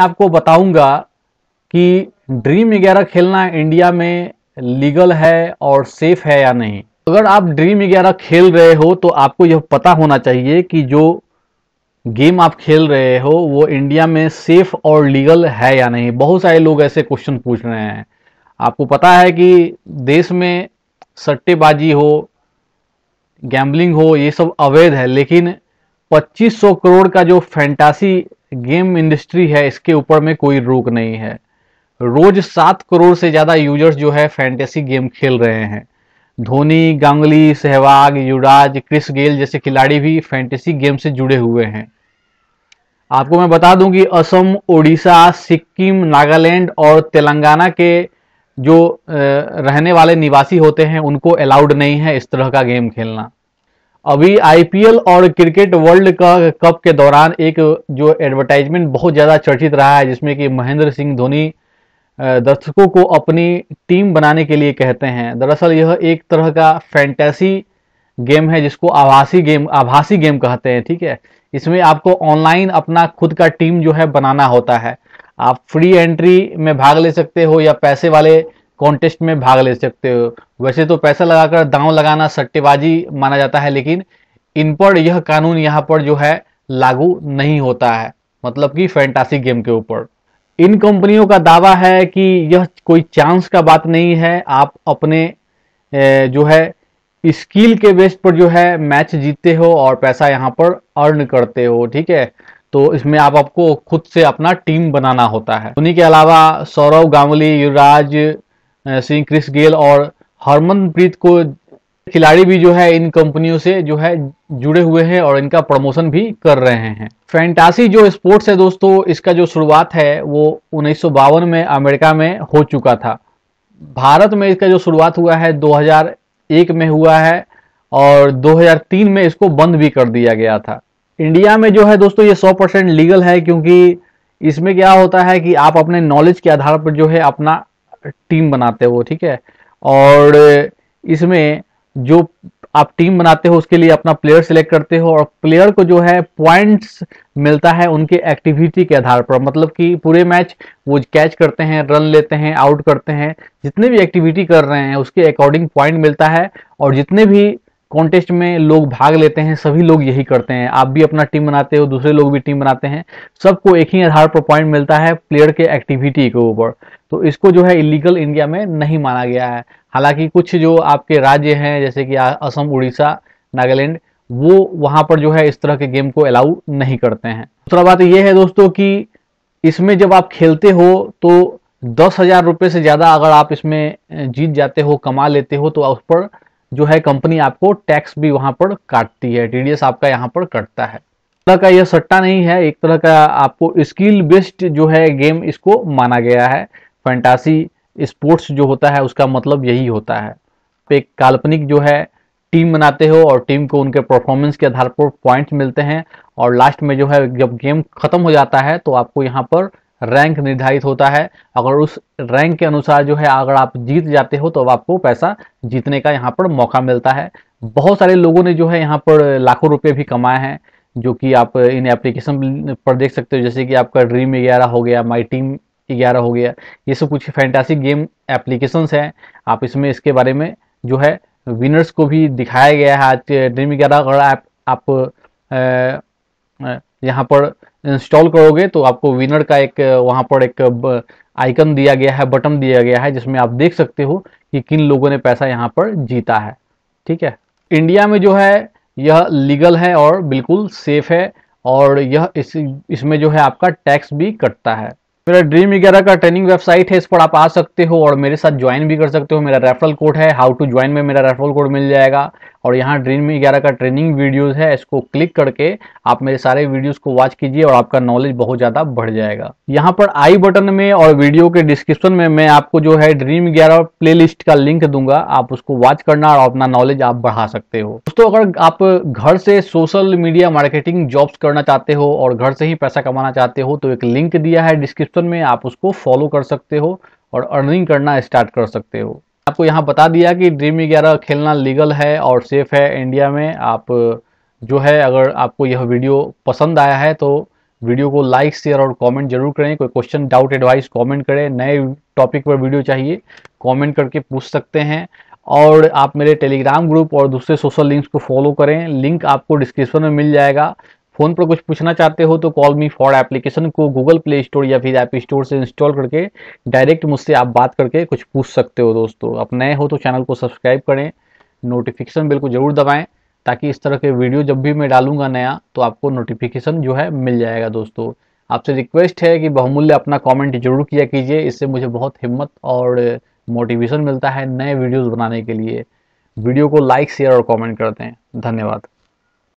आपको बताऊंगा कि ड्रीम वगैरह खेलना इंडिया में लीगल है और सेफ है या नहीं अगर आप ड्रीम वगैरह खेल रहे हो तो आपको यह पता होना चाहिए कि जो गेम आप खेल रहे हो वो इंडिया में सेफ और लीगल है या नहीं बहुत सारे लोग ऐसे क्वेश्चन पूछ रहे हैं आपको पता है कि देश में सट्टेबाजी हो गैम्बलिंग हो ये सब अवैध है लेकिन 2500 करोड़ का जो फैंटासी गेम इंडस्ट्री है इसके ऊपर में कोई रोक नहीं है रोज सात करोड़ से ज़्यादा यूजर्स जो है फैंटेसी गेम खेल रहे हैं धोनी गांगली सहवाग युवराज क्रिस गेल जैसे खिलाड़ी भी फैंटेसी गेम से जुड़े हुए हैं आपको मैं बता दूं कि असम ओडिशा सिक्किम नागालैंड और तेलंगाना के जो रहने वाले निवासी होते हैं उनको अलाउड नहीं है इस तरह का गेम खेलना अभी आईपीएल और क्रिकेट वर्ल्ड कप के दौरान एक जो एडवर्टाइजमेंट बहुत ज़्यादा चर्चित रहा है जिसमें कि महेंद्र सिंह धोनी दर्शकों को अपनी टीम बनाने के लिए कहते हैं दरअसल यह एक तरह का फैंटेसी गेम है जिसको आभासी गेम आभासी गेम कहते हैं ठीक है इसमें आपको ऑनलाइन अपना खुद का टीम जो है बनाना होता है आप फ्री एंट्री में भाग ले सकते हो या पैसे वाले कॉन्टेस्ट में भाग ले सकते हो वैसे तो पैसा लगाकर दांव लगाना सट्टेबाजी माना जाता है लेकिन इन पर यह कानून यहाँ पर जो है लागू नहीं होता है मतलब कि फैंटासी गेम के ऊपर इन कंपनियों का दावा है कि यह कोई चांस का बात नहीं है आप अपने जो है स्किल के बेस पर जो है मैच जीतते हो और पैसा यहाँ पर अर्न करते हो ठीक है तो इसमें आप आपको खुद से अपना टीम बनाना होता है उन्हीं के अलावा सौरव गांगुली युवराज सिंह क्रिस गेल और हरमनप्रीत को खिलाड़ी भी जो है इन कंपनियों से जो है जुड़े हुए हैं और इनका प्रमोशन भी कर रहे हैं फैंटासी जो स्पोर्ट्स है दोस्तों इसका जो शुरुआत है वो उन्नीस में अमेरिका में हो चुका था भारत में इसका जो शुरुआत हुआ है 2001 में हुआ है और 2003 में इसको बंद भी कर दिया गया था इंडिया में जो है दोस्तों ये 100 परसेंट लीगल है क्योंकि इसमें क्या होता है कि आप अपने नॉलेज के आधार पर जो है अपना टीम बनाते हो ठीक है और इसमें जो आप टीम बनाते हो उसके लिए अपना प्लेयर सिलेक्ट करते हो और प्लेयर को जो है पॉइंट्स मिलता है उनके एक्टिविटी के आधार पर मतलब कि पूरे मैच वो कैच करते हैं रन लेते हैं आउट करते हैं जितने भी एक्टिविटी कर रहे हैं उसके अकॉर्डिंग पॉइंट मिलता है और जितने भी कॉन्टेस्ट में लोग भाग लेते हैं सभी लोग यही करते हैं आप भी अपना टीम बनाते हो दूसरे लोग भी टीम बनाते हैं सबको एक ही आधार पर पॉइंट मिलता है प्लेयर के एक्टिविटी के ऊपर तो इसको जो है इलीगल इंडिया में नहीं माना गया है हालांकि कुछ जो आपके राज्य हैं जैसे कि असम उड़ीसा नागालैंड वो वहां पर जो है इस तरह के गेम को अलाउ नहीं करते हैं दूसरा बात यह है दोस्तों कि इसमें जब आप खेलते हो तो दस हजार रुपये से ज़्यादा अगर आप इसमें जीत जाते हो कमा लेते हो तो उस पर जो है कंपनी आपको टैक्स भी वहां पर काटती है टीडीएस आपका यहाँ पर कटता है तरह का यह सट्टा नहीं है एक तरह का आपको स्किल बेस्ड जो है गेम इसको माना गया है फैंटासी स्पोर्ट्स जो होता है उसका मतलब यही होता है तो एक काल्पनिक जो है टीम बनाते हो और टीम को उनके परफॉर्मेंस के आधार पर पॉइंट्स मिलते हैं और लास्ट में जो है जब गेम खत्म हो जाता है तो आपको यहाँ पर रैंक निर्धारित होता है अगर उस रैंक के अनुसार जो है अगर आप जीत जाते हो तो आपको पैसा जीतने का यहाँ पर मौका मिलता है बहुत सारे लोगों ने जो है यहाँ पर लाखों रुपए भी कमाए हैं जो कि आप इन एप्लीकेशन पर देख सकते हो जैसे कि आपका ड्रीम ग्यारह हो गया माई टीम ग्यारह हो गया ये सब कुछ फैंटासी गेम एप्लीकेशंस हैं आप इसमें इसके बारे में जो है विनर्स को भी दिखाया गया है आज ड्रीम ग्यारह अगर आप, आप आ, आ, यहाँ पर इंस्टॉल करोगे तो आपको विनर का एक वहाँ पर एक आइकन दिया गया है बटन दिया गया है जिसमें आप देख सकते हो कि किन लोगों ने पैसा यहाँ पर जीता है ठीक है इंडिया में जो है यह लीगल है और बिल्कुल सेफ है और यह इस इसमें जो है आपका टैक्स भी कटता है मेरा ड्रीम वगैरह का ट्रेनिंग वेबसाइट है इस पर आप आ सकते हो और मेरे साथ ज्वाइन भी कर सकते हो मेरा रेफरल कोड है हाउ टू ज्वाइन में मेरा रेफरल कोड मिल जाएगा और यहाँ ड्रीम ग्यारह का ट्रेनिंग वीडियोस है इसको क्लिक करके आप मेरे सारे वीडियोस को वॉच कीजिए और आपका नॉलेज बहुत ज़्यादा बढ़ जाएगा यहाँ पर आई बटन में और वीडियो के डिस्क्रिप्शन में मैं आपको जो है ड्रीम ग्यारह प्लेलिस्ट का लिंक दूंगा आप उसको वॉच करना और अपना नॉलेज आप बढ़ा सकते हो दोस्तों अगर आप घर से सोशल मीडिया मार्केटिंग जॉब्स करना चाहते हो और घर से ही पैसा कमाना चाहते हो तो एक लिंक दिया है डिस्क्रिप्शन में आप उसको फॉलो कर सकते हो और अर्निंग करना स्टार्ट कर सकते हो आपको यहाँ बता दिया कि ड्रीम ग्यारह खेलना लीगल है और सेफ है इंडिया में आप जो है अगर आपको यह वीडियो पसंद आया है तो वीडियो को लाइक शेयर और कमेंट जरूर करें कोई क्वेश्चन डाउट एडवाइस कमेंट करें नए टॉपिक पर वीडियो चाहिए कमेंट करके पूछ सकते हैं और आप मेरे टेलीग्राम ग्रुप और दूसरे सोशल लिंक्स को फॉलो करें लिंक आपको डिस्क्रिप्शन में मिल जाएगा फ़ोन पर कुछ पूछना चाहते हो तो कॉल मी फॉर एप्लीकेशन को गूगल प्ले स्टोर या फिर ऐप स्टोर से इंस्टॉल करके डायरेक्ट मुझसे आप बात करके कुछ पूछ सकते हो दोस्तों आप नए हो तो चैनल को सब्सक्राइब करें नोटिफिकेशन बिल को ज़रूर दबाएँ ताकि इस तरह के वीडियो जब भी मैं डालूंगा नया तो आपको नोटिफिकेशन जो है मिल जाएगा दोस्तों आपसे रिक्वेस्ट है कि बहुमूल्य अपना कमेंट जरूर किया कीजिए इससे मुझे बहुत हिम्मत और मोटिवेशन मिलता है नए वीडियोस बनाने के लिए वीडियो को लाइक शेयर और कमेंट करते हैं धन्यवाद